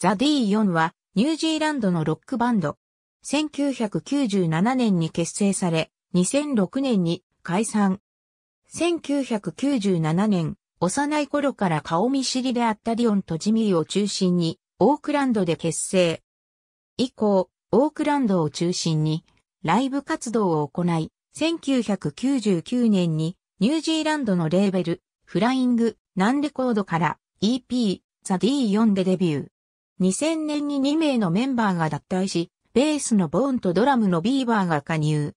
ザ・ディーンはニュージーランドのロックバンド。1997年に結成され、2006年に解散。1997年、幼い頃から顔見知りであったディオンとジミーを中心に、オークランドで結成。以降、オークランドを中心に、ライブ活動を行い、1999年に、ニュージーランドのレーベル、フライング、ナンレコードから、EP、ザ・ディーンでデビュー。2000年に2名のメンバーが脱退し、ベースのボーンとドラムのビーバーが加入。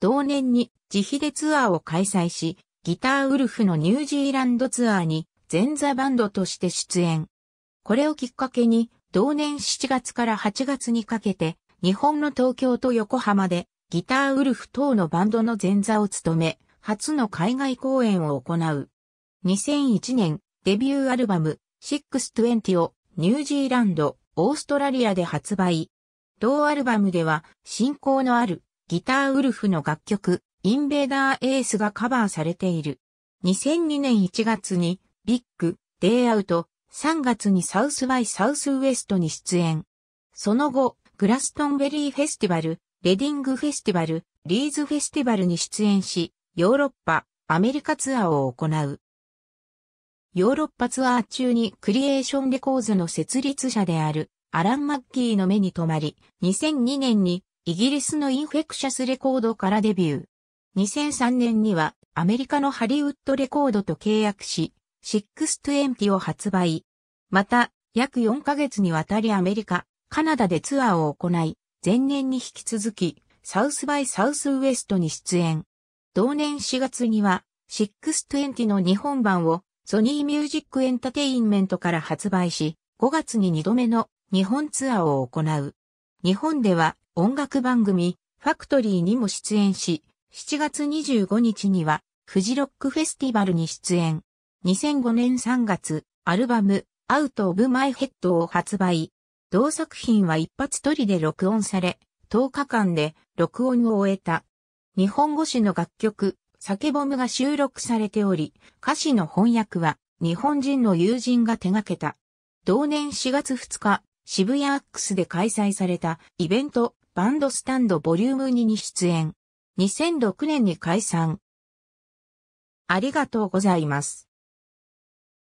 同年に自費でツアーを開催し、ギターウルフのニュージーランドツアーに前座バンドとして出演。これをきっかけに、同年7月から8月にかけて、日本の東京と横浜でギターウルフ等のバンドの前座を務め、初の海外公演を行う。2001年、デビューアルバム、620をニュージーランド、オーストラリアで発売。同アルバムでは、進行のあるギターウルフの楽曲、インベーダーエースがカバーされている。2002年1月に、ビッグ、デイアウト、3月にサウスバイサウスウエストに出演。その後、グラストンベリーフェスティバル、レディングフェスティバル、リーズフェスティバルに出演し、ヨーロッパ、アメリカツアーを行う。ヨーロッパツアー中にクリエーションレコーズの設立者であるアラン・マッキーの目に留まり、2002年にイギリスのインフェクシャスレコードからデビュー。2003年にはアメリカのハリウッドレコードと契約し、620を発売。また、約4ヶ月にわたりアメリカ、カナダでツアーを行い、前年に引き続き、サウスバイサウスウエストに出演。同年4月には、620の日本版をソニーミュージックエンタテインメントから発売し、5月に2度目の日本ツアーを行う。日本では音楽番組、ファクトリーにも出演し、7月25日には、フジロックフェスティバルに出演。2005年3月、アルバム、アウト・オブ・マイ・ヘッドを発売。同作品は一発撮りで録音され、10日間で録音を終えた。日本語詞の楽曲、酒ボムが収録されており、歌詞の翻訳は日本人の友人が手掛けた。同年4月2日、渋谷アックスで開催されたイベントバンドスタンドボリューム2に出演。2006年に解散。ありがとうございます。